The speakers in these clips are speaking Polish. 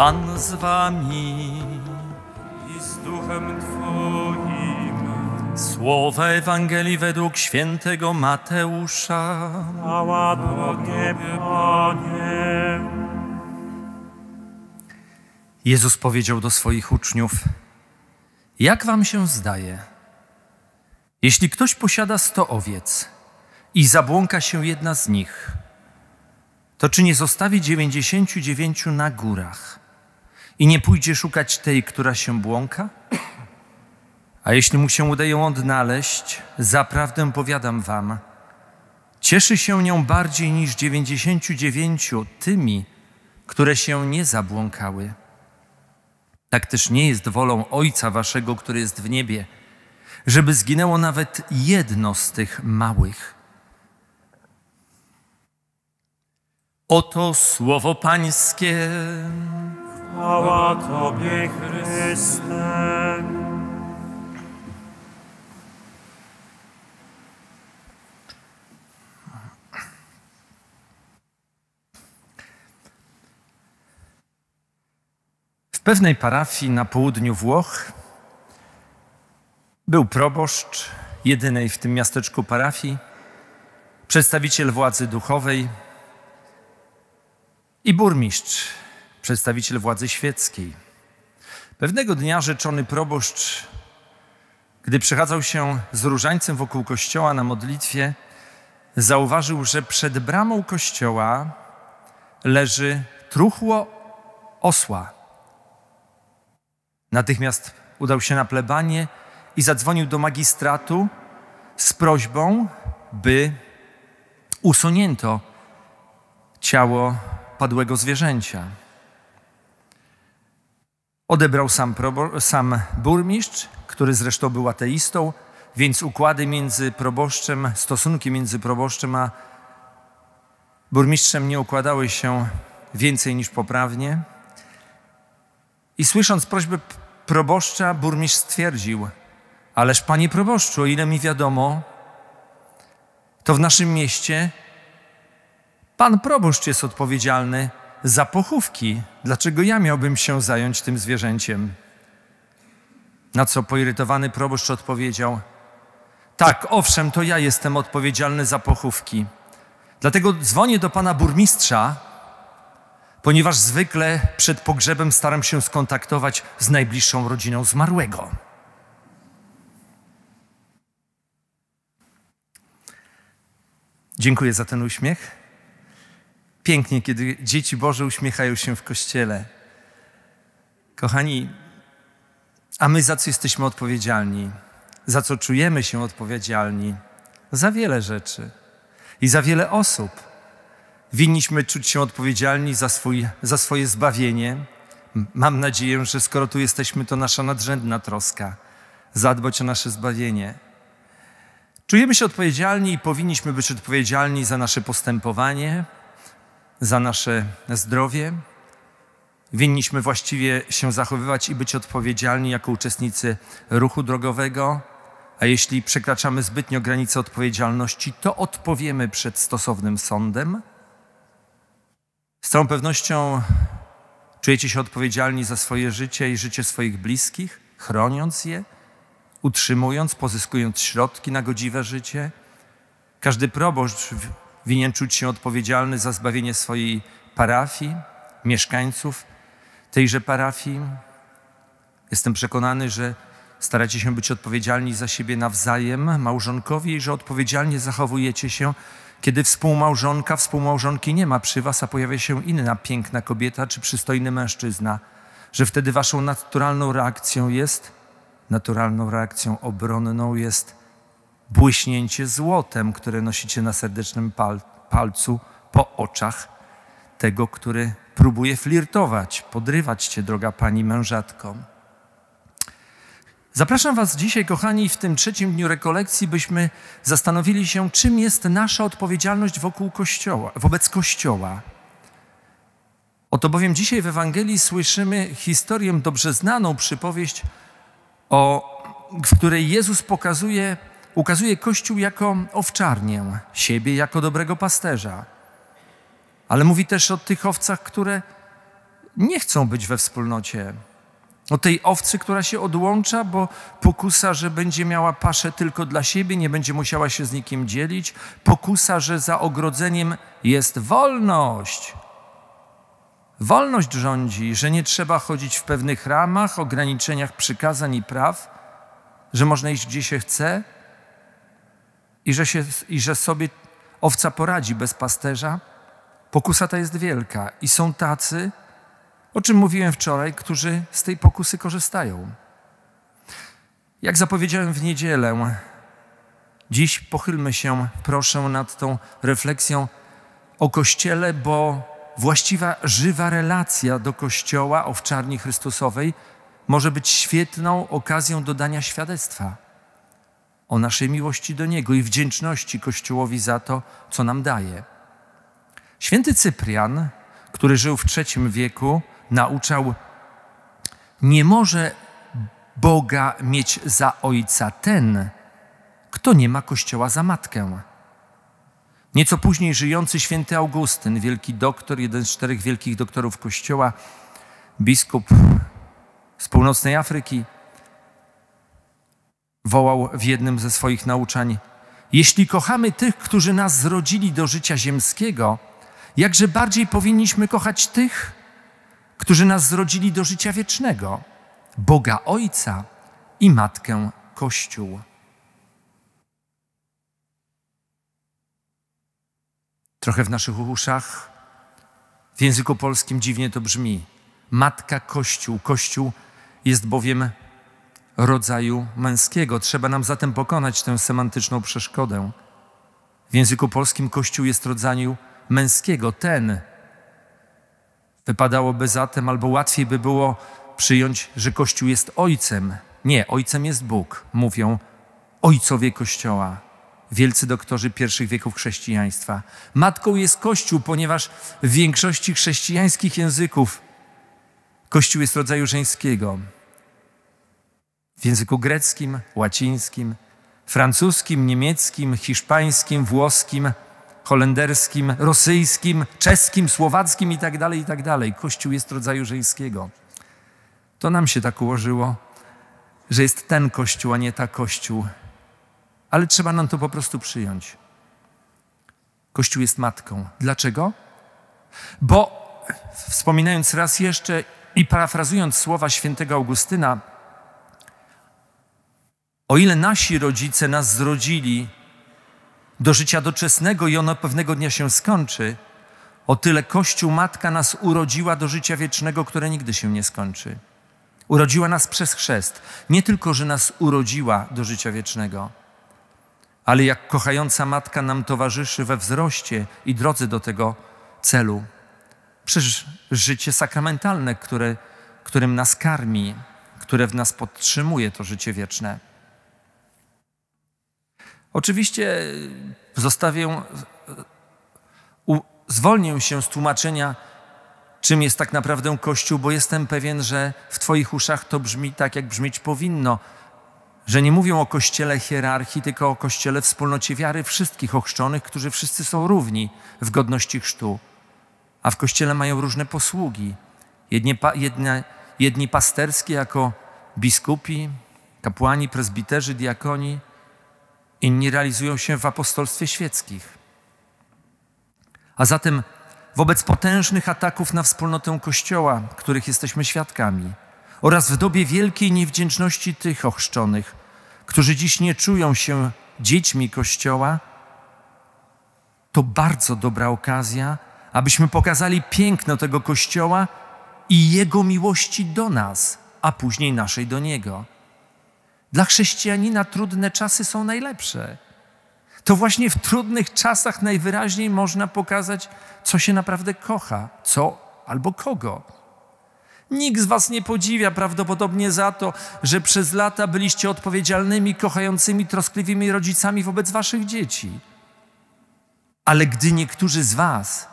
Pan z wami i z duchem Twoim. Słowa Ewangelii według świętego Mateusza. Chwała Tobie, Panie. Jezus powiedział do swoich uczniów, jak wam się zdaje, jeśli ktoś posiada sto owiec i zabłąka się jedna z nich, to czy nie zostawi dziewięćdziesięciu dziewięciu na górach i nie pójdzie szukać tej, która się błąka? A jeśli mu się uda ją odnaleźć, zaprawdę powiadam wam, cieszy się nią bardziej niż dziewięćdziesięciu dziewięciu tymi, które się nie zabłąkały. Tak też nie jest wolą Ojca Waszego, który jest w niebie, żeby zginęło nawet jedno z tych małych. Oto słowo Pańskie. Chwała Tobie, Chryste. W pewnej parafii na południu Włoch był proboszcz jedynej w tym miasteczku parafii, przedstawiciel władzy duchowej i burmistrz przedstawiciel władzy świeckiej. Pewnego dnia rzeczony proboszcz, gdy przechadzał się z różańcem wokół kościoła na modlitwie, zauważył, że przed bramą kościoła leży truchło osła. Natychmiast udał się na plebanie i zadzwonił do magistratu z prośbą, by usunięto ciało padłego zwierzęcia. Odebrał sam, probo, sam burmistrz, który zresztą był ateistą, więc układy między proboszczem, stosunki między proboszczem a burmistrzem nie układały się więcej niż poprawnie. I słysząc prośbę proboszcza, burmistrz stwierdził: Ależ panie proboszczu, o ile mi wiadomo, to w naszym mieście pan proboszcz jest odpowiedzialny za pochówki. Dlaczego ja miałbym się zająć tym zwierzęciem? Na co poirytowany proboszcz odpowiedział: Tak, owszem, to ja jestem odpowiedzialny za pochówki. Dlatego dzwonię do pana burmistrza, ponieważ zwykle przed pogrzebem staram się skontaktować z najbliższą rodziną zmarłego. Dziękuję za ten uśmiech pięknie, kiedy dzieci Boże uśmiechają się w kościele. Kochani, a my za co jesteśmy odpowiedzialni? Za co czujemy się odpowiedzialni? Za wiele rzeczy i za wiele osób. Winniśmy czuć się odpowiedzialni za, swój, za swoje zbawienie. Mam nadzieję, że skoro tu jesteśmy, to nasza nadrzędna troska zadbać o nasze zbawienie. Czujemy się odpowiedzialni i powinniśmy być odpowiedzialni za nasze postępowanie, za nasze zdrowie. Winniśmy właściwie się zachowywać i być odpowiedzialni jako uczestnicy ruchu drogowego, a jeśli przekraczamy zbytnio granice odpowiedzialności, to odpowiemy przed stosownym sądem. Z całą pewnością czujecie się odpowiedzialni za swoje życie i życie swoich bliskich, chroniąc je, utrzymując, pozyskując środki na godziwe życie. Każdy proboszcz winien czuć się odpowiedzialny za zbawienie swojej parafii, mieszkańców tejże parafii. Jestem przekonany, że staracie się być odpowiedzialni za siebie nawzajem, małżonkowie, i że odpowiedzialnie zachowujecie się, kiedy współmałżonka, współmałżonki nie ma przy was, a pojawia się inna piękna kobieta czy przystojny mężczyzna, że wtedy waszą naturalną reakcją jest, naturalną reakcją obronną jest błyśnięcie złotem, które nosicie na serdecznym palcu po oczach tego, który próbuje flirtować, podrywać cię, droga pani mężatko. Zapraszam Was dzisiaj, kochani, w tym trzecim dniu rekolekcji, byśmy zastanowili się, czym jest nasza odpowiedzialność wokół Kościoła, wobec Kościoła. Oto bowiem dzisiaj w Ewangelii słyszymy historię dobrze znaną, przypowieść, o, w której Jezus pokazuje ukazuje Kościół jako owczarnię, siebie jako dobrego pasterza. Ale mówi też o tych owcach, które nie chcą być we wspólnocie. O tej owcy, która się odłącza, bo pokusa, że będzie miała paszę tylko dla siebie, nie będzie musiała się z nikim dzielić. Pokusa, że za ogrodzeniem jest wolność. Wolność rządzi, że nie trzeba chodzić w pewnych ramach, ograniczeniach przykazań i praw, że można iść gdzie się chce, i że, się, i że sobie owca poradzi bez pasterza, pokusa ta jest wielka i są tacy, o czym mówiłem wczoraj, którzy z tej pokusy korzystają. Jak zapowiedziałem w niedzielę, dziś pochylmy się, proszę, nad tą refleksją o Kościele, bo właściwa, żywa relacja do Kościoła owczarni Chrystusowej może być świetną okazją dodania świadectwa o naszej miłości do Niego i wdzięczności Kościołowi za to, co nam daje. Święty Cyprian, który żył w III wieku, nauczał: Nie może Boga mieć za ojca ten, kto nie ma Kościoła za matkę. Nieco później żyjący święty Augustyn, wielki doktor, jeden z czterech wielkich doktorów Kościoła, biskup z północnej Afryki, wołał w jednym ze swoich nauczeń: Jeśli kochamy tych, którzy nas zrodzili do życia ziemskiego, jakże bardziej powinniśmy kochać tych, którzy nas zrodzili do życia wiecznego, Boga Ojca i Matkę Kościół. Trochę w naszych uszach, w języku polskim dziwnie to brzmi. Matka Kościół. Kościół jest bowiem rodzaju męskiego. Trzeba nam zatem pokonać tę semantyczną przeszkodę. W języku polskim Kościół jest rodzaju męskiego, ten. Wypadałoby zatem, albo łatwiej by było przyjąć, że Kościół jest ojcem. Nie, ojcem jest Bóg, mówią ojcowie Kościoła, wielcy doktorzy pierwszych wieków chrześcijaństwa. Matką jest Kościół, ponieważ w większości chrześcijańskich języków Kościół jest rodzaju żeńskiego w języku greckim, łacińskim, francuskim, niemieckim, hiszpańskim, włoskim, holenderskim, rosyjskim, czeskim, słowackim itd., tak itd. Tak kościół jest rodzaju żeńskiego. To nam się tak ułożyło, że jest ten Kościół, a nie ta Kościół. Ale trzeba nam to po prostu przyjąć. Kościół jest matką. Dlaczego? Bo, wspominając raz jeszcze i parafrazując słowa świętego Augustyna, o ile nasi rodzice nas zrodzili do życia doczesnego i ono pewnego dnia się skończy, o tyle Kościół Matka nas urodziła do życia wiecznego, które nigdy się nie skończy. Urodziła nas przez chrzest. Nie tylko, że nas urodziła do życia wiecznego, ale jak kochająca matka nam towarzyszy we wzroście i drodze do tego celu. Przecież życie sakramentalne, które, którym nas karmi, które w nas podtrzymuje to życie wieczne. Oczywiście zostawię, zwolnię się z tłumaczenia, czym jest tak naprawdę Kościół, bo jestem pewien, że w Twoich uszach to brzmi tak, jak brzmieć powinno. Że nie mówią o kościele hierarchii, tylko o kościele wspólnocie wiary wszystkich ochrzczonych, którzy wszyscy są równi w godności chrztu. A w kościele mają różne posługi. Jedni, jedne, jedni pasterskie jako biskupi, kapłani, prezbiterzy, diakoni – inni realizują się w apostolstwie świeckich. A zatem wobec potężnych ataków na wspólnotę Kościoła, których jesteśmy świadkami, oraz w dobie wielkiej niewdzięczności tych ochrzczonych, którzy dziś nie czują się dziećmi Kościoła, to bardzo dobra okazja, abyśmy pokazali piękno tego Kościoła i Jego miłości do nas, a później naszej do Niego. Dla chrześcijanina trudne czasy są najlepsze. To właśnie w trudnych czasach najwyraźniej można pokazać, co się naprawdę kocha, co albo kogo. Nikt z Was nie podziwia prawdopodobnie za to, że przez lata byliście odpowiedzialnymi, kochającymi, troskliwymi rodzicami wobec Waszych dzieci. Ale gdy niektórzy z Was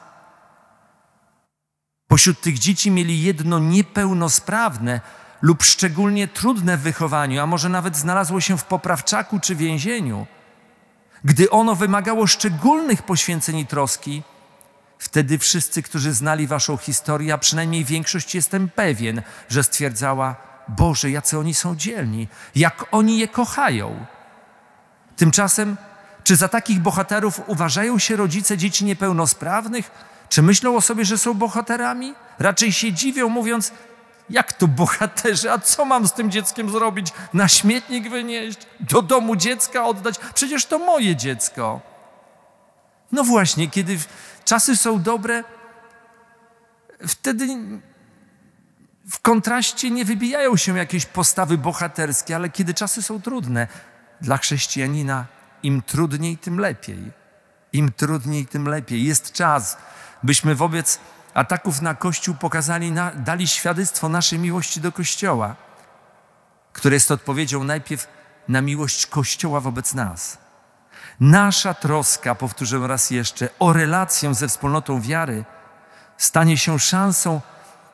pośród tych dzieci mieli jedno niepełnosprawne, lub szczególnie trudne w wychowaniu, a może nawet znalazło się w poprawczaku czy więzieniu, gdy ono wymagało szczególnych poświęceń i troski, wtedy wszyscy, którzy znali waszą historię, a przynajmniej większość jestem pewien, że stwierdzała: Boże, jacy oni są dzielni, jak oni je kochają. Tymczasem, czy za takich bohaterów uważają się rodzice dzieci niepełnosprawnych? Czy myślą o sobie, że są bohaterami? Raczej się dziwią, mówiąc: jak to bohaterze, a co mam z tym dzieckiem zrobić? Na śmietnik wynieść? Do domu dziecka oddać? Przecież to moje dziecko. No właśnie, kiedy czasy są dobre, wtedy w kontraście nie wybijają się jakieś postawy bohaterskie, ale kiedy czasy są trudne, dla chrześcijanina im trudniej, tym lepiej. Im trudniej, tym lepiej. Jest czas, byśmy wobec ataków na Kościół pokazali, na, dali świadectwo naszej miłości do Kościoła, które jest odpowiedzią najpierw na miłość Kościoła wobec nas. Nasza troska, powtórzę raz jeszcze, o relację ze wspólnotą wiary stanie się szansą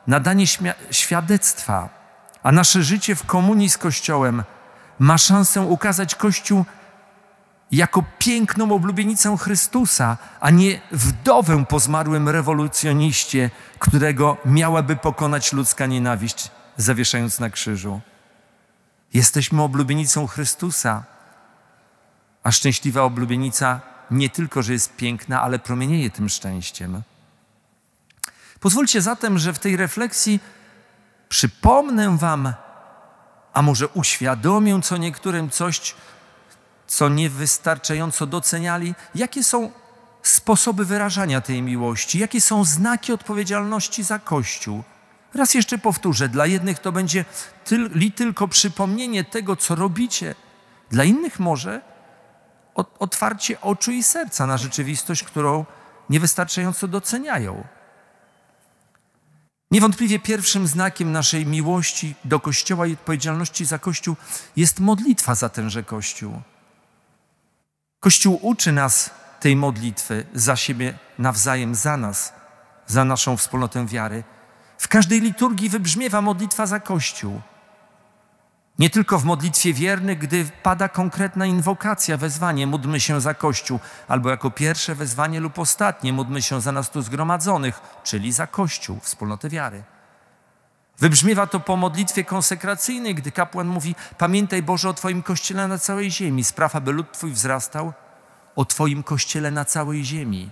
na danie świadectwa, a nasze życie w komunii z Kościołem ma szansę ukazać Kościół jako piękną oblubienicę Chrystusa, a nie wdowę po zmarłym rewolucjoniście, którego miałaby pokonać ludzka nienawiść, zawieszając na krzyżu. Jesteśmy oblubienicą Chrystusa, a szczęśliwa oblubienica nie tylko, że jest piękna, ale promienieje tym szczęściem. Pozwólcie zatem, że w tej refleksji przypomnę Wam, a może uświadomię co niektórym coś, co niewystarczająco doceniali, jakie są sposoby wyrażania tej miłości, jakie są znaki odpowiedzialności za Kościół. Raz jeszcze powtórzę, dla jednych to będzie li tylko przypomnienie tego, co robicie, dla innych może otwarcie oczu i serca na rzeczywistość, którą niewystarczająco doceniają. Niewątpliwie pierwszym znakiem naszej miłości do Kościoła i odpowiedzialności za Kościół jest modlitwa za tenże Kościół. Kościół uczy nas tej modlitwy za siebie nawzajem, za nas, za naszą wspólnotę wiary. W każdej liturgii wybrzmiewa modlitwa za Kościół. Nie tylko w modlitwie wiernych, gdy pada konkretna inwokacja, wezwanie, módlmy się za Kościół, albo jako pierwsze wezwanie lub ostatnie, módlmy się za nas tu zgromadzonych, czyli za Kościół, wspólnotę wiary. Wybrzmiewa to po modlitwie konsekracyjnej, gdy kapłan mówi: Pamiętaj Boże o Twoim kościele na całej ziemi, spraw, aby lud Twój wzrastał, o Twoim kościele na całej ziemi.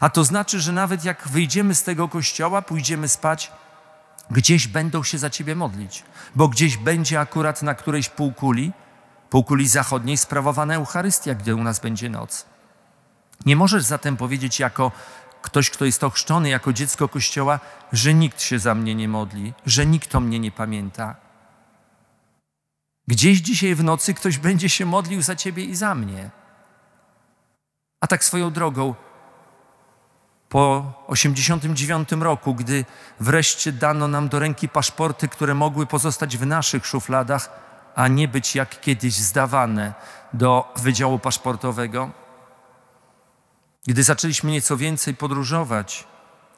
A to znaczy, że nawet jak wyjdziemy z tego kościoła, pójdziemy spać, gdzieś będą się za Ciebie modlić, bo gdzieś będzie akurat na którejś półkuli, półkuli zachodniej, sprawowana Eucharystia, gdzie u nas będzie noc. Nie możesz zatem powiedzieć jako ktoś, kto jest ochrzczony jako dziecko Kościoła, że nikt się za mnie nie modli, że nikt o mnie nie pamięta. Gdzieś dzisiaj w nocy ktoś będzie się modlił za ciebie i za mnie. A tak swoją drogą, po 89 roku, gdy wreszcie dano nam do ręki paszporty, które mogły pozostać w naszych szufladach, a nie być jak kiedyś zdawane do wydziału paszportowego, gdy zaczęliśmy nieco więcej podróżować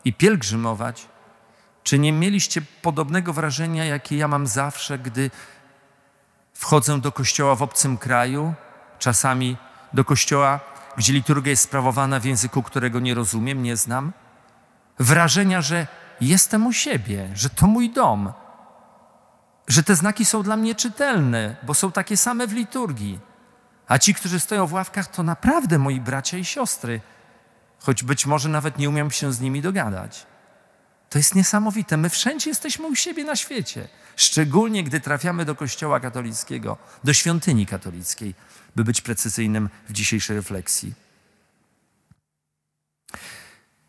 i pielgrzymować, czy nie mieliście podobnego wrażenia, jakie ja mam zawsze, gdy wchodzę do kościoła w obcym kraju, czasami do kościoła, gdzie liturgia jest sprawowana w języku, którego nie rozumiem, nie znam? Wrażenia, że jestem u siebie, że to mój dom, że te znaki są dla mnie czytelne, bo są takie same w liturgii a ci, którzy stoją w ławkach, to naprawdę moi bracia i siostry, choć być może nawet nie umiem się z nimi dogadać. To jest niesamowite. My wszędzie jesteśmy u siebie na świecie, szczególnie gdy trafiamy do kościoła katolickiego, do świątyni katolickiej, by być precyzyjnym w dzisiejszej refleksji.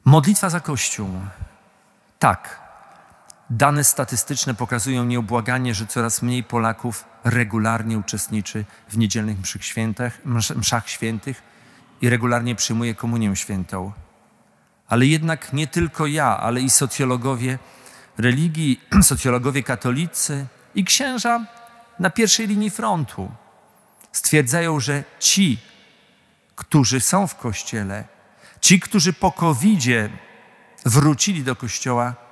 Modlitwa za Kościół. Tak, Dane statystyczne pokazują nieubłaganie, że coraz mniej Polaków regularnie uczestniczy w niedzielnych świętach, mszach świętych i regularnie przyjmuje komunię świętą. Ale jednak nie tylko ja, ale i socjologowie religii, socjologowie katolicy i księża na pierwszej linii frontu stwierdzają, że ci, którzy są w kościele, ci, którzy po covid wrócili do kościoła,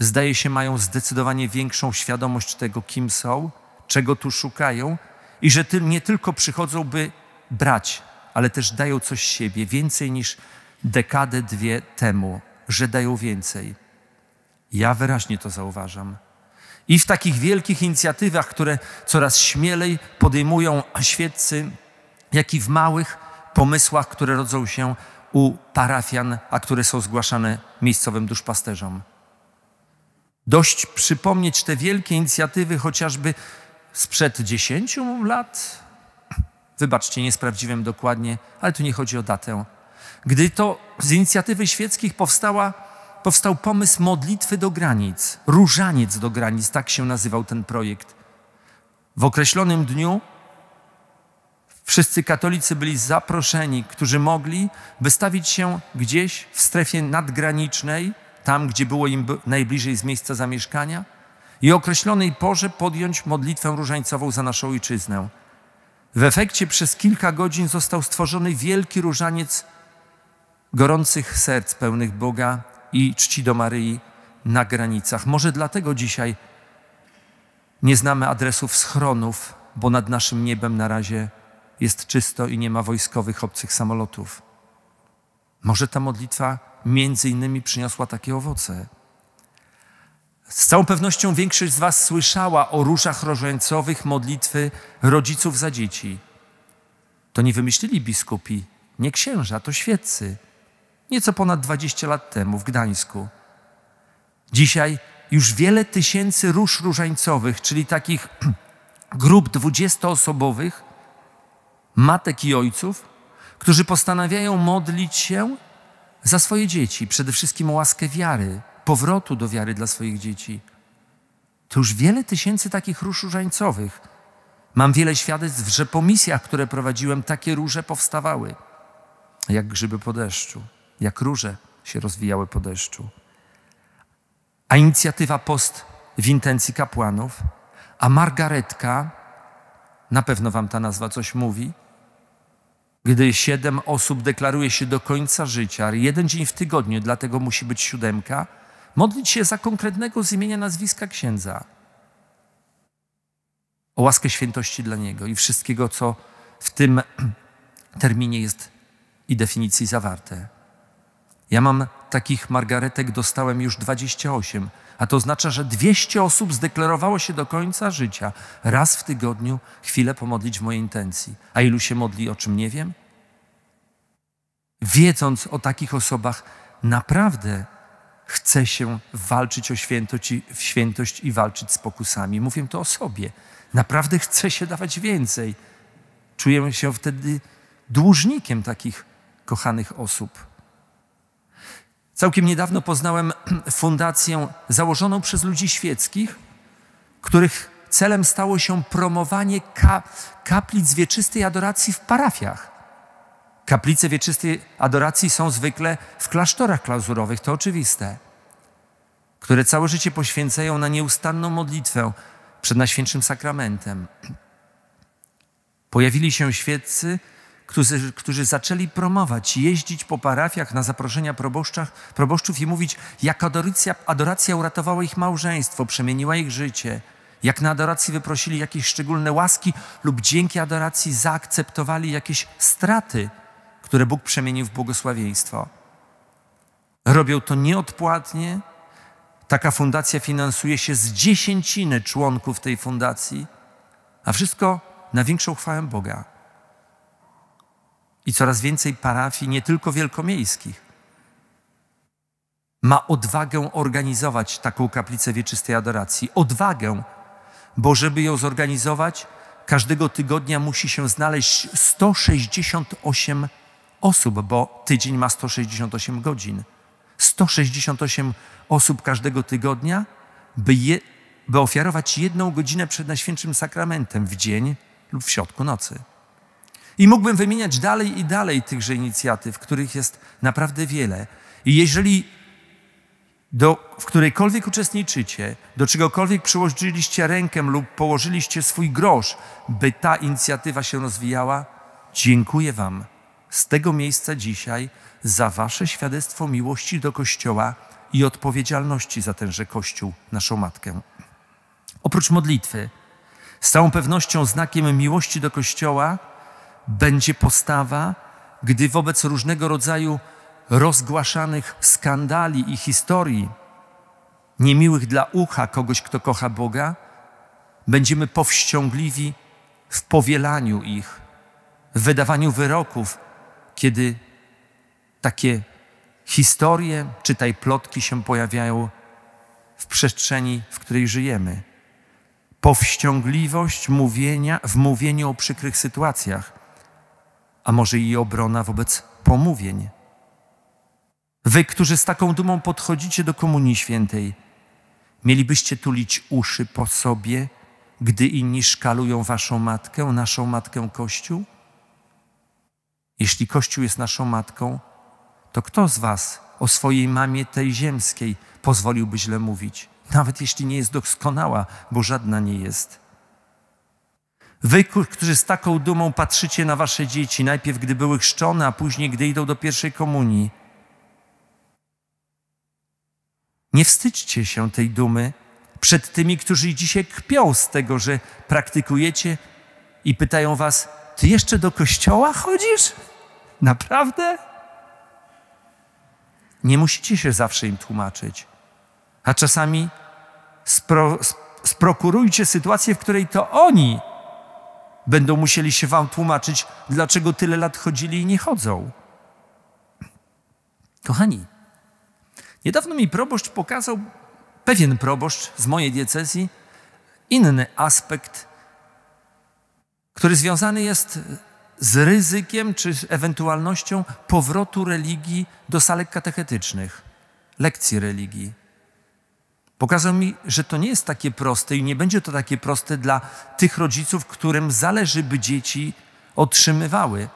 zdaje się, mają zdecydowanie większą świadomość tego, kim są, czego tu szukają i że nie tylko przychodzą, by brać, ale też dają coś siebie, więcej niż dekadę, dwie temu, że dają więcej. Ja wyraźnie to zauważam. I w takich wielkich inicjatywach, które coraz śmielej podejmują świeccy, jak i w małych pomysłach, które rodzą się u parafian, a które są zgłaszane miejscowym duszpasterzom. Dość przypomnieć te wielkie inicjatywy chociażby sprzed 10 lat. Wybaczcie, nie sprawdziłem dokładnie, ale tu nie chodzi o datę. Gdy to z inicjatywy świeckich powstała, powstał pomysł modlitwy do granic, różaniec do granic, tak się nazywał ten projekt. W określonym dniu wszyscy katolicy byli zaproszeni, którzy mogli wystawić się gdzieś w strefie nadgranicznej, tam gdzie było im najbliżej z miejsca zamieszkania i o określonej porze podjąć modlitwę różańcową za naszą ojczyznę. W efekcie przez kilka godzin został stworzony wielki różaniec gorących serc pełnych Boga i czci do Maryi na granicach. Może dlatego dzisiaj nie znamy adresów schronów, bo nad naszym niebem na razie jest czysto i nie ma wojskowych obcych samolotów. Może ta modlitwa między innymi przyniosła takie owoce. Z całą pewnością większość z Was słyszała o różach rożańcowych modlitwy rodziców za dzieci. To nie wymyślili biskupi, nie księża, to świeccy. Nieco ponad 20 lat temu w Gdańsku. Dzisiaj już wiele tysięcy róż różańcowych, czyli takich grup dwudziestoosobowych, matek i ojców, którzy postanawiają modlić się za swoje dzieci, przede wszystkim o łaskę wiary, powrotu do wiary dla swoich dzieci. To już wiele tysięcy takich róż różańcowych. Mam wiele świadectw, że po misjach, które prowadziłem, takie róże powstawały. Jak grzyby po deszczu, jak róże się rozwijały po deszczu. A inicjatywa Post w intencji kapłanów, a Margaretka, na pewno wam ta nazwa coś mówi, gdy siedem osób deklaruje się do końca życia, jeden dzień w tygodniu, dlatego musi być siódemka, modlić się za konkretnego z imienia nazwiska księdza. O łaskę świętości dla niego i wszystkiego, co w tym terminie jest i definicji zawarte. Ja mam takich margaretek, dostałem już 28 a to oznacza, że 200 osób zdeklarowało się do końca życia raz w tygodniu chwilę pomodlić w mojej intencji. A ilu się modli, o czym nie wiem? Wiedząc o takich osobach, naprawdę chce się walczyć o świętość i, świętość i walczyć z pokusami. Mówię to o sobie. Naprawdę chce się dawać więcej. Czuję się wtedy dłużnikiem takich kochanych osób. Całkiem niedawno poznałem fundację założoną przez ludzi świeckich, których celem stało się promowanie ka kaplic wieczystej adoracji w parafiach. Kaplice wieczystej adoracji są zwykle w klasztorach klauzurowych, to oczywiste, które całe życie poświęcają na nieustanną modlitwę przed Najświętszym Sakramentem. Pojawili się świeccy, którzy, którzy zaczęli promować, jeździć po parafiach na zaproszenia proboszczów i mówić, jak adoracja, adoracja uratowała ich małżeństwo, przemieniła ich życie. Jak na adoracji wyprosili jakieś szczególne łaski lub dzięki adoracji zaakceptowali jakieś straty, które Bóg przemienił w błogosławieństwo. Robią to nieodpłatnie. Taka fundacja finansuje się z dziesięciny członków tej fundacji, a wszystko na większą chwałę Boga i coraz więcej parafii, nie tylko wielkomiejskich, ma odwagę organizować taką kaplicę wieczystej adoracji. Odwagę, bo żeby ją zorganizować, każdego tygodnia musi się znaleźć 168 osób, bo tydzień ma 168 godzin. 168 osób każdego tygodnia, by, je, by ofiarować jedną godzinę przed Najświętszym Sakramentem w dzień lub w środku nocy. I mógłbym wymieniać dalej i dalej tychże inicjatyw, których jest naprawdę wiele. I jeżeli do, w którejkolwiek uczestniczycie, do czegokolwiek przyłożyliście rękę lub położyliście swój grosz, by ta inicjatywa się rozwijała, dziękuję Wam z tego miejsca dzisiaj za Wasze świadectwo miłości do Kościoła i odpowiedzialności za tenże Kościół, naszą Matkę. Oprócz modlitwy, z całą pewnością znakiem miłości do Kościoła, będzie postawa, gdy wobec różnego rodzaju rozgłaszanych skandali i historii niemiłych dla ucha kogoś, kto kocha Boga, będziemy powściągliwi w powielaniu ich, w wydawaniu wyroków, kiedy takie historie, czytaj plotki się pojawiają w przestrzeni, w której żyjemy. Powściągliwość mówienia, w mówieniu o przykrych sytuacjach, a może i obrona wobec pomówień. Wy, którzy z taką dumą podchodzicie do Komunii Świętej, mielibyście tulić uszy po sobie, gdy inni szkalują waszą matkę, naszą matkę Kościół? Jeśli Kościół jest naszą matką, to kto z was o swojej mamie tej ziemskiej pozwoliłby źle mówić, nawet jeśli nie jest doskonała, bo żadna nie jest? Wy, którzy z taką dumą patrzycie na wasze dzieci, najpierw gdy były chrzczone, a później gdy idą do pierwszej komunii. Nie wstydźcie się tej dumy przed tymi, którzy dzisiaj kpią z tego, że praktykujecie i pytają was, ty jeszcze do kościoła chodzisz? Naprawdę? Nie musicie się zawsze im tłumaczyć, a czasami spro, sprokurujcie sytuację, w której to oni będą musieli się wam tłumaczyć, dlaczego tyle lat chodzili i nie chodzą. Kochani, niedawno mi proboszcz pokazał, pewien proboszcz z mojej diecezji, inny aspekt, który związany jest z ryzykiem czy z ewentualnością powrotu religii do salek katechetycznych, lekcji religii. Pokazał mi, że to nie jest takie proste i nie będzie to takie proste dla tych rodziców, którym zależy, by dzieci otrzymywały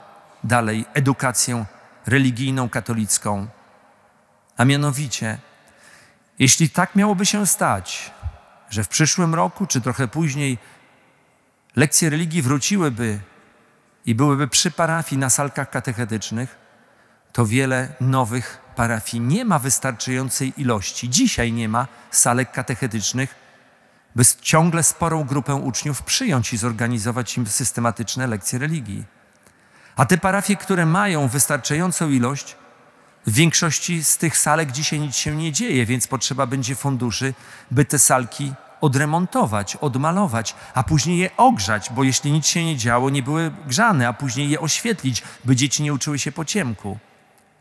dalej edukację religijną, katolicką. A mianowicie, jeśli tak miałoby się stać, że w przyszłym roku czy trochę później lekcje religii wróciłyby i byłyby przy parafii na salkach katechetycznych, to wiele nowych parafii nie ma wystarczającej ilości, dzisiaj nie ma salek katechetycznych, by ciągle sporą grupę uczniów przyjąć i zorganizować im systematyczne lekcje religii. A te parafie, które mają wystarczającą ilość, w większości z tych salek dzisiaj nic się nie dzieje, więc potrzeba będzie funduszy, by te salki odremontować, odmalować, a później je ogrzać, bo jeśli nic się nie działo, nie były grzane, a później je oświetlić, by dzieci nie uczyły się po ciemku.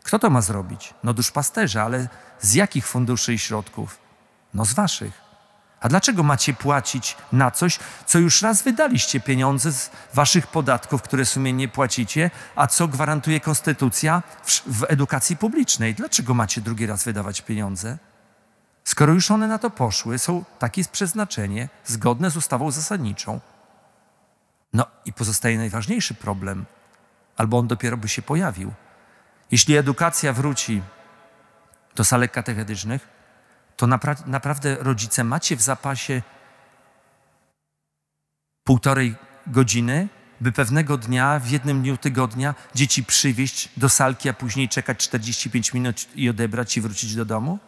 Kto to ma zrobić? No duszpasterze, ale z jakich funduszy i środków? No z waszych. A dlaczego macie płacić na coś, co już raz wydaliście pieniądze z waszych podatków, które sumiennie płacicie, a co gwarantuje konstytucja w, w edukacji publicznej? Dlaczego macie drugi raz wydawać pieniądze? Skoro już one na to poszły, są takie przeznaczenie, zgodne z ustawą zasadniczą. No i pozostaje najważniejszy problem, albo on dopiero by się pojawił – jeśli edukacja wróci do salek katechetycznych, to napra- naprawdę rodzice macie w zapasie półtorej godziny, by pewnego dnia, w jednym dniu tygodnia, dzieci przywieźć do salki, a później czekać 45 minut i odebrać i wrócić do domu?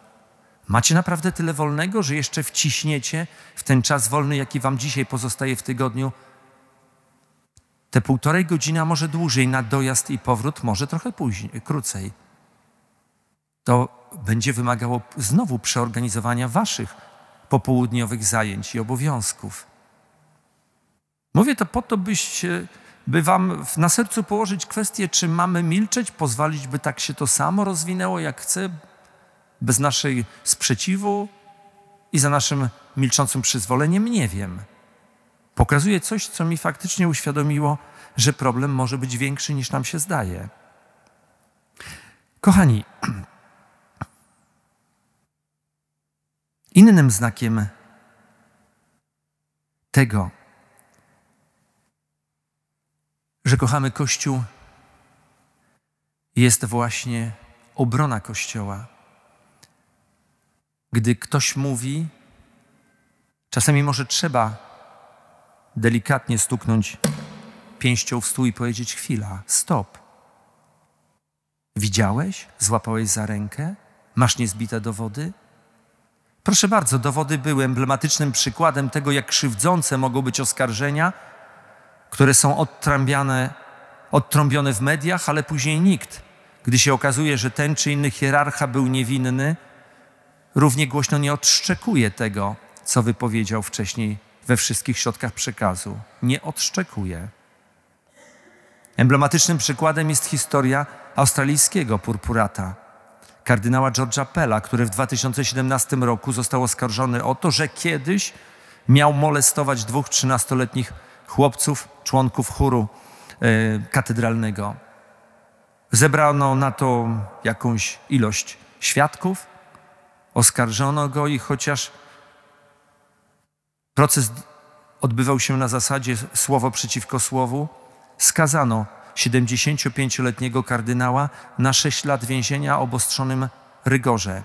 Macie naprawdę tyle wolnego, że jeszcze wciśniecie w ten czas wolny, jaki wam dzisiaj pozostaje w tygodniu, te półtorej godziny, a może dłużej na dojazd i powrót, może trochę później, krócej. To będzie wymagało znowu przeorganizowania waszych popołudniowych zajęć i obowiązków. Mówię to po to, byście, by wam na sercu położyć kwestię, czy mamy milczeć, pozwolić, by tak się to samo rozwinęło, jak chce, bez naszej sprzeciwu i za naszym milczącym przyzwoleniem, nie wiem. Pokazuje coś, co mi faktycznie uświadomiło, że problem może być większy niż nam się zdaje. Kochani, innym znakiem tego, że kochamy Kościół, jest właśnie obrona Kościoła. Gdy ktoś mówi, czasami może trzeba delikatnie stuknąć pięścią w stół i powiedzieć: chwila, stop. Widziałeś? Złapałeś za rękę? Masz niezbite dowody? Proszę bardzo, dowody były emblematycznym przykładem tego, jak krzywdzące mogą być oskarżenia, które są odtrąbiane, odtrąbione w mediach, ale później nikt, gdy się okazuje, że ten czy inny hierarcha był niewinny, równie głośno nie odszczekuje tego, co wypowiedział wcześniej we wszystkich środkach przekazu. Nie odszczekuje. Emblematycznym przykładem jest historia australijskiego purpurata, kardynała George'a Pella, który w 2017 roku został oskarżony o to, że kiedyś miał molestować dwóch 13-letnich chłopców, członków chóru yy, katedralnego. Zebrano na to jakąś ilość świadków, oskarżono go i chociaż Proces odbywał się na zasadzie słowo przeciwko słowu. Skazano 75-letniego kardynała na 6 lat więzienia o obostrzonym rygorze.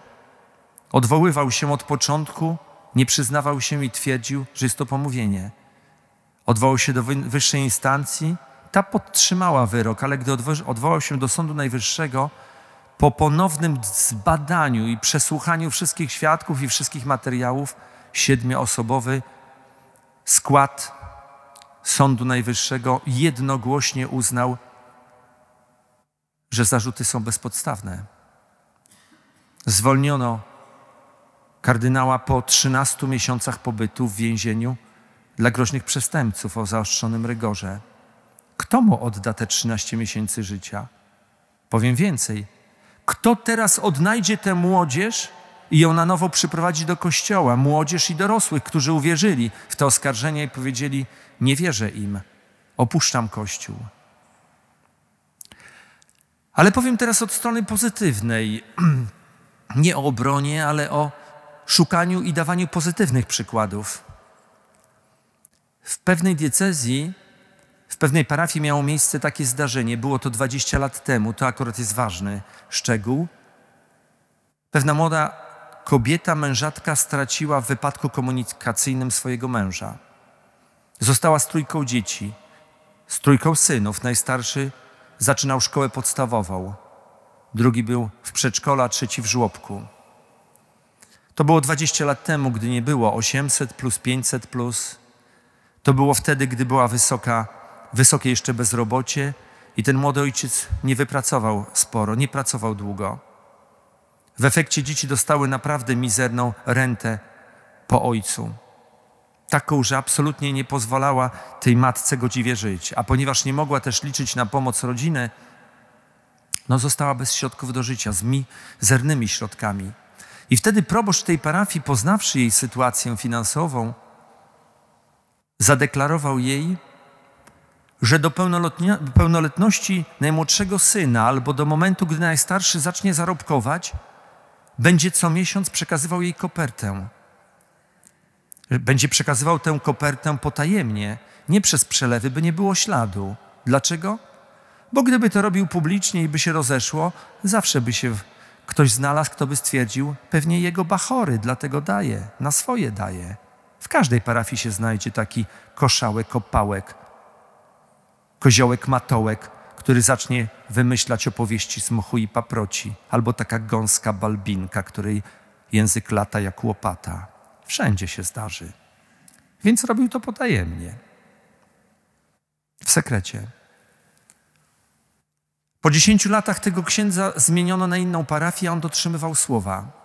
Odwoływał się od początku, nie przyznawał się i twierdził, że jest to pomówienie. Odwołał się do wyższej instancji, ta podtrzymała wyrok, ale gdy odwołał się do Sądu Najwyższego, po ponownym zbadaniu i przesłuchaniu wszystkich świadków i wszystkich materiałów, siedmioosobowy skład Sądu Najwyższego jednogłośnie uznał, że zarzuty są bezpodstawne. Zwolniono kardynała po 13 miesiącach pobytu w więzieniu dla groźnych przestępców o zaostrzonym rygorze. Kto mu odda te 13 miesięcy życia? Powiem więcej. Kto teraz odnajdzie tę młodzież, i ją na nowo przyprowadzić do kościoła, młodzież i dorosłych, którzy uwierzyli w to oskarżenia i powiedzieli: Nie wierzę im, opuszczam kościół. Ale powiem teraz od strony pozytywnej. Nie o obronie, ale o szukaniu i dawaniu pozytywnych przykładów. W pewnej diecezji, w pewnej parafii miało miejsce takie zdarzenie. Było to 20 lat temu, to akurat jest ważny szczegół. Pewna młoda kobieta mężatka straciła w wypadku komunikacyjnym swojego męża. Została z trójką dzieci, z trójką synów. Najstarszy zaczynał szkołę podstawową, drugi był w przedszkola, trzeci w żłobku. To było 20 lat temu, gdy nie było 800 plus 500 plus. To było wtedy, gdy była wysoka, wysokie jeszcze bezrobocie i ten młody ojciec nie wypracował sporo, nie pracował długo. W efekcie dzieci dostały naprawdę mizerną rentę po ojcu. Taką, że absolutnie nie pozwalała tej matce godziwie żyć. A ponieważ nie mogła też liczyć na pomoc rodziny, no została bez środków do życia, z mizernymi środkami. I wtedy proboszcz tej parafii, poznawszy jej sytuację finansową, zadeklarował jej, że do pełnoletności najmłodszego syna albo do momentu, gdy najstarszy zacznie zarobkować – będzie co miesiąc przekazywał jej kopertę. Będzie przekazywał tę kopertę potajemnie, nie przez przelewy, by nie było śladu. Dlaczego? Bo gdyby to robił publicznie i by się rozeszło, zawsze by się ktoś znalazł, kto by stwierdził, pewnie jego bachory, dlatego daje, na swoje daje. W każdej parafii się znajdzie taki koszałek, opałek, koziołek, matołek, który zacznie wymyślać opowieści z mchu i paproci, albo taka gąska balbinka, której język lata jak łopata. Wszędzie się zdarzy. Więc robił to potajemnie, w sekrecie. Po dziesięciu latach tego księdza zmieniono na inną parafię, a on dotrzymywał słowa.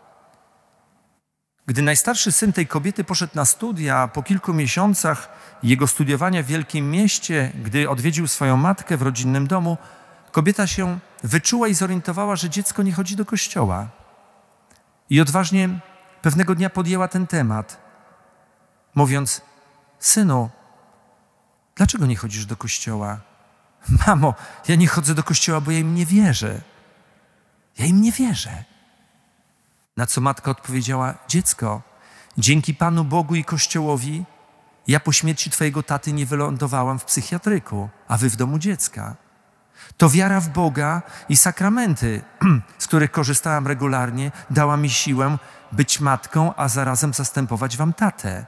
Gdy najstarszy syn tej kobiety poszedł na studia, po kilku miesiącach jego studiowania w wielkim mieście, gdy odwiedził swoją matkę w rodzinnym domu, kobieta się wyczuła i zorientowała, że dziecko nie chodzi do kościoła. I odważnie pewnego dnia podjęła ten temat, mówiąc: Synu, dlaczego nie chodzisz do kościoła? Mamo, ja nie chodzę do kościoła, bo ja im nie wierzę. Ja im nie wierzę. Na co matka odpowiedziała: Dziecko, dzięki Panu Bogu i Kościołowi, ja po śmierci Twojego taty nie wylądowałam w psychiatryku, a Wy w domu dziecka. To wiara w Boga i sakramenty, z których korzystałam regularnie, dała mi siłę być matką, a zarazem zastępować Wam tatę.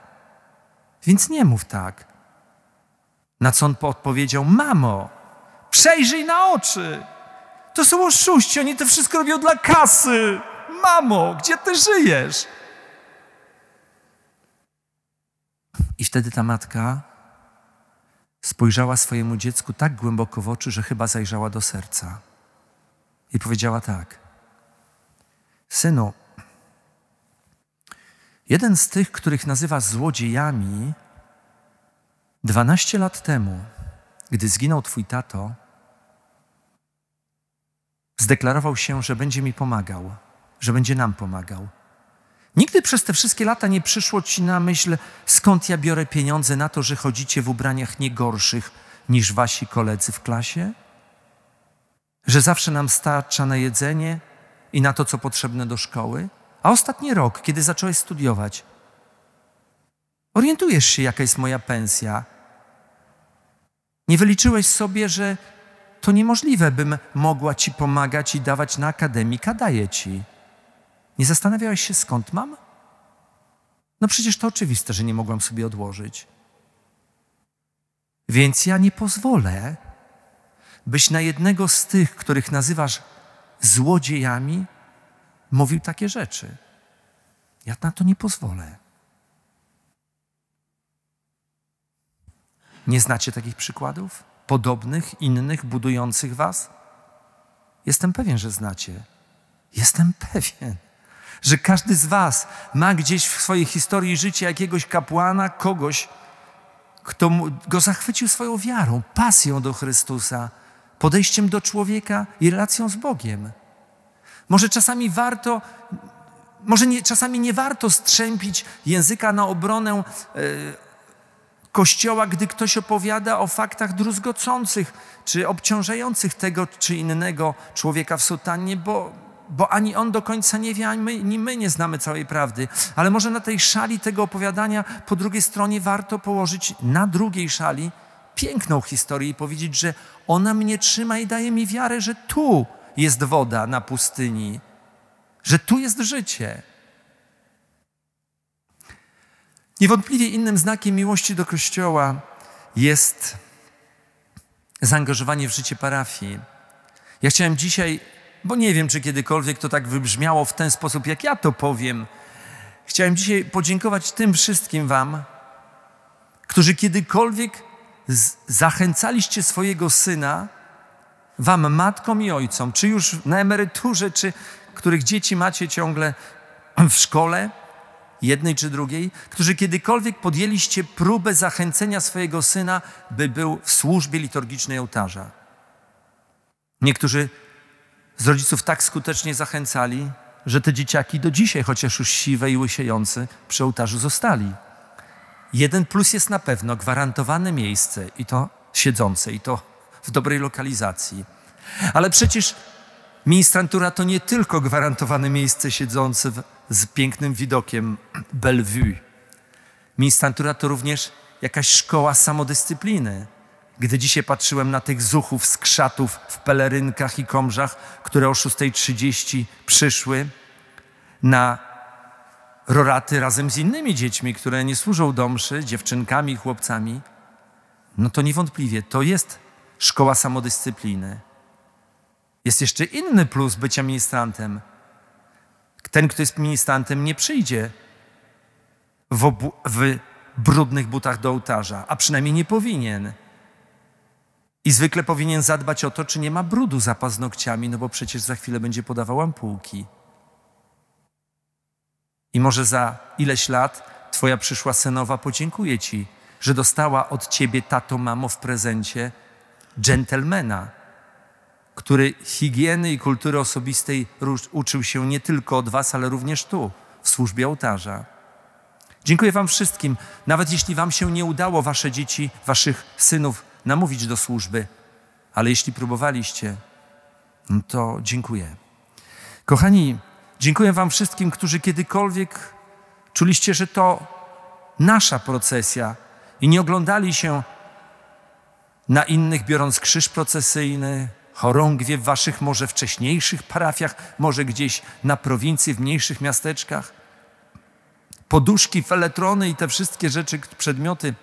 Więc nie mów tak. Na co on odpowiedział: Mamo, przejrzyj na oczy! To są oszuści, oni to wszystko robią dla kasy! Mamo, gdzie ty żyjesz? I wtedy ta matka spojrzała swojemu dziecku tak głęboko w oczy, że chyba zajrzała do serca. I powiedziała tak: Synu, jeden z tych, których nazywa złodziejami, 12 lat temu, gdy zginął twój tato, zdeklarował się, że będzie mi pomagał że będzie nam pomagał. Nigdy przez te wszystkie lata nie przyszło ci na myśl, skąd ja biorę pieniądze na to, że chodzicie w ubraniach nie gorszych niż wasi koledzy w klasie? Że zawsze nam starcza na jedzenie i na to, co potrzebne do szkoły? A ostatni rok, kiedy zacząłeś studiować, orientujesz się, jaka jest moja pensja. Nie wyliczyłeś sobie, że to niemożliwe, bym mogła ci pomagać i dawać na akademika, daję ci. Nie zastanawiałeś się, skąd mam? No przecież to oczywiste, że nie mogłam sobie odłożyć. Więc ja nie pozwolę, byś na jednego z tych, których nazywasz złodziejami, mówił takie rzeczy. Ja na to nie pozwolę. Nie znacie takich przykładów? Podobnych, innych, budujących was? Jestem pewien, że znacie. Jestem pewien że każdy z Was ma gdzieś w swojej historii życia jakiegoś kapłana, kogoś, kto go zachwycił swoją wiarą, pasją do Chrystusa, podejściem do człowieka i relacją z Bogiem. Może czasami warto, może nie, czasami nie warto strzępić języka na obronę e, Kościoła, gdy ktoś opowiada o faktach druzgocących czy obciążających tego czy innego człowieka w sutannie, bo bo ani on do końca nie wie, ani my, ani my nie znamy całej prawdy. Ale może na tej szali tego opowiadania po drugiej stronie warto położyć na drugiej szali piękną historię i powiedzieć, że ona mnie trzyma i daje mi wiarę, że tu jest woda na pustyni, że tu jest życie. Niewątpliwie innym znakiem miłości do Kościoła jest zaangażowanie w życie parafii. Ja chciałem dzisiaj bo nie wiem, czy kiedykolwiek to tak wybrzmiało w ten sposób, jak ja to powiem. Chciałem dzisiaj podziękować tym wszystkim Wam, którzy kiedykolwiek zachęcaliście swojego syna, Wam, matkom i ojcom, czy już na emeryturze, czy których dzieci macie ciągle w szkole, jednej czy drugiej, którzy kiedykolwiek podjęliście próbę zachęcenia swojego syna, by był w służbie liturgicznej ołtarza. Niektórzy z rodziców tak skutecznie zachęcali, że te dzieciaki do dzisiaj, chociaż już siwe i łysiejące, przy ołtarzu zostali. Jeden plus jest na pewno gwarantowane miejsce i to siedzące, i to w dobrej lokalizacji. Ale przecież ministrantura to nie tylko gwarantowane miejsce siedzące w, z pięknym widokiem Bellevue. Ministrantura to również jakaś szkoła samodyscypliny. Gdy dzisiaj patrzyłem na tych zuchów z krzatów w pelerynkach i komrzach, które o 6.30 przyszły na roraty razem z innymi dziećmi, które nie służą do mszy, dziewczynkami, chłopcami, no to niewątpliwie to jest szkoła samodyscypliny. Jest jeszcze inny plus bycia ministrantem. Ten, kto jest ministrantem, nie przyjdzie w, obu, w brudnych butach do ołtarza, a przynajmniej nie powinien. I zwykle powinien zadbać o to, czy nie ma brudu za paznokciami, no bo przecież za chwilę będzie podawał ampułki. I może za ileś lat twoja przyszła synowa podziękuje ci, że dostała od ciebie, tato, mamo, w prezencie dżentelmena, który higieny i kultury osobistej uczył się nie tylko od was, ale również tu, w służbie ołtarza. Dziękuję wam wszystkim. Nawet jeśli wam się nie udało, wasze dzieci, waszych synów namówić do służby, ale jeśli próbowaliście, no to dziękuję. Kochani, dziękuję Wam wszystkim, którzy kiedykolwiek czuliście, że to nasza procesja i nie oglądali się na innych, biorąc krzyż procesyjny, chorągwie w Waszych może wcześniejszych parafiach, może gdzieś na prowincji, w mniejszych miasteczkach. Poduszki, feletrony i te wszystkie rzeczy, przedmioty,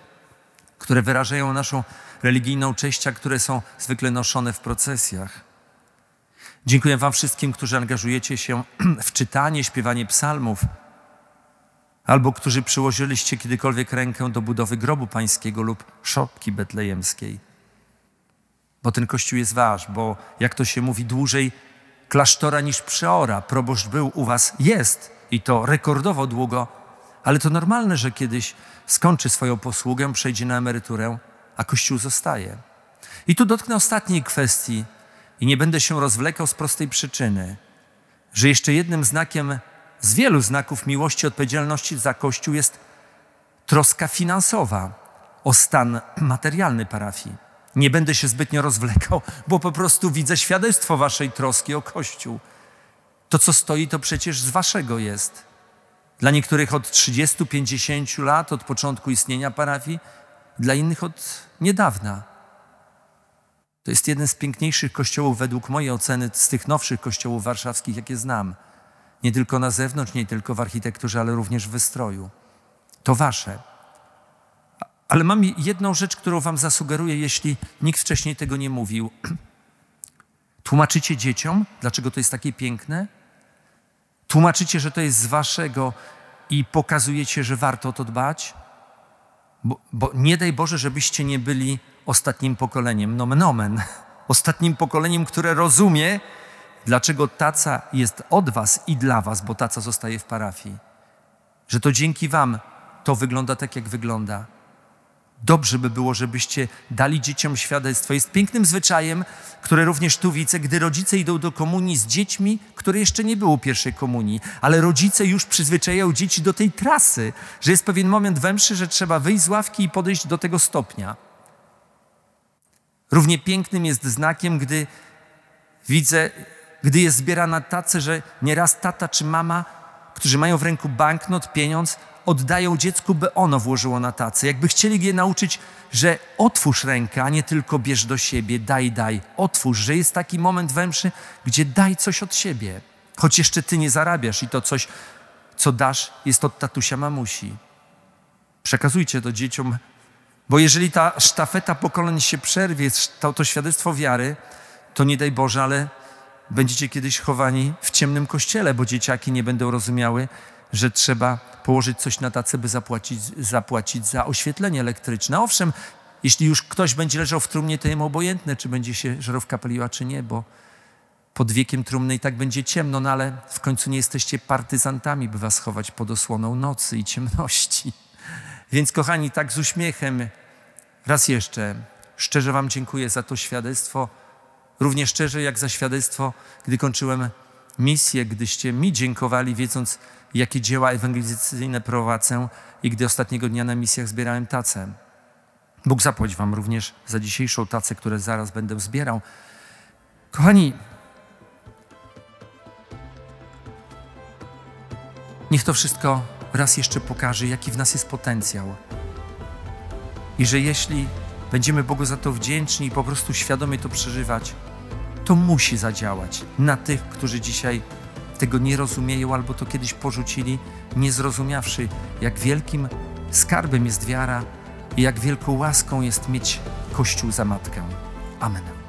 które wyrażają naszą religijną cześcia, które są zwykle noszone w procesjach. Dziękuję Wam wszystkim, którzy angażujecie się w czytanie, śpiewanie psalmów, albo którzy przyłożyliście kiedykolwiek rękę do budowy grobu pańskiego lub szopki betlejemskiej. Bo ten kościół jest wasz, bo jak to się mówi, dłużej klasztora niż przeora. Proboszcz był u was, jest i to rekordowo długo, ale to normalne, że kiedyś skończy swoją posługę, przejdzie na emeryturę a Kościół zostaje. I tu dotknę ostatniej kwestii i nie będę się rozwlekał z prostej przyczyny, że jeszcze jednym znakiem z wielu znaków miłości, odpowiedzialności za Kościół jest troska finansowa o stan materialny parafii. Nie będę się zbytnio rozwlekał, bo po prostu widzę świadectwo waszej troski o Kościół. To, co stoi, to przecież z waszego jest. Dla niektórych od 30-50 lat, od początku istnienia parafii, dla innych od niedawna. To jest jeden z piękniejszych kościołów, według mojej oceny, z tych nowszych kościołów warszawskich, jakie znam. Nie tylko na zewnątrz, nie tylko w architekturze, ale również w wystroju. To wasze. Ale mam jedną rzecz, którą wam zasugeruję, jeśli nikt wcześniej tego nie mówił. Tłumaczycie dzieciom, dlaczego to jest takie piękne? Tłumaczycie, że to jest z waszego i pokazujecie, że warto o to dbać? Bo, bo nie daj Boże, żebyście nie byli ostatnim pokoleniem, nomen omen, ostatnim pokoleniem, które rozumie, dlaczego taca jest od was i dla was, bo taca zostaje w parafii. Że to dzięki wam to wygląda tak, jak wygląda. Dobrze by było, żebyście dali dzieciom świadectwo. Jest pięknym zwyczajem, które również tu widzę, gdy rodzice idą do komunii z dziećmi, które jeszcze nie było pierwszej komunii, ale rodzice już przyzwyczajają dzieci do tej trasy, że jest pewien moment węższy, że trzeba wyjść z ławki i podejść do tego stopnia. Równie pięknym jest znakiem, gdy widzę, gdy jest zbierana tacy, że nieraz tata czy mama, którzy mają w ręku banknot, pieniądz, oddają dziecku, by ono włożyło na tacę. Jakby chcieli je nauczyć, że otwórz rękę, a nie tylko bierz do siebie, daj, daj. Otwórz, że jest taki moment we mszy, gdzie daj coś od siebie. Choć jeszcze ty nie zarabiasz i to coś, co dasz, jest od tatusia mamusi. Przekazujcie to dzieciom, bo jeżeli ta sztafeta pokoleń się przerwie, to, to świadectwo wiary, to nie daj Boże, ale będziecie kiedyś chowani w ciemnym kościele, bo dzieciaki nie będą rozumiały, że trzeba położyć coś na tacy, by zapłacić, zapłacić za oświetlenie elektryczne. Owszem, jeśli już ktoś będzie leżał w trumnie, to jemu obojętne, czy będzie się żarówka paliła, czy nie, bo pod wiekiem trumny i tak będzie ciemno, no ale w końcu nie jesteście partyzantami, by was chować pod osłoną nocy i ciemności. Więc kochani, tak z uśmiechem raz jeszcze szczerze wam dziękuję za to świadectwo, równie szczerze jak za świadectwo, gdy kończyłem misję, gdyście mi dziękowali, wiedząc, jakie dzieła ewangelizacyjne prowadzę i gdy ostatniego dnia na misjach zbierałem tacę. Bóg zapłaci wam również za dzisiejszą tacę, które zaraz będę zbierał. Kochani, niech to wszystko raz jeszcze pokaże, jaki w nas jest potencjał. I że jeśli będziemy Bogu za to wdzięczni i po prostu świadomie to przeżywać, to musi zadziałać na tych, którzy dzisiaj tego nie rozumieją albo to kiedyś porzucili, nie zrozumiawszy, jak wielkim skarbem jest wiara i jak wielką łaską jest mieć Kościół za matkę. Amen.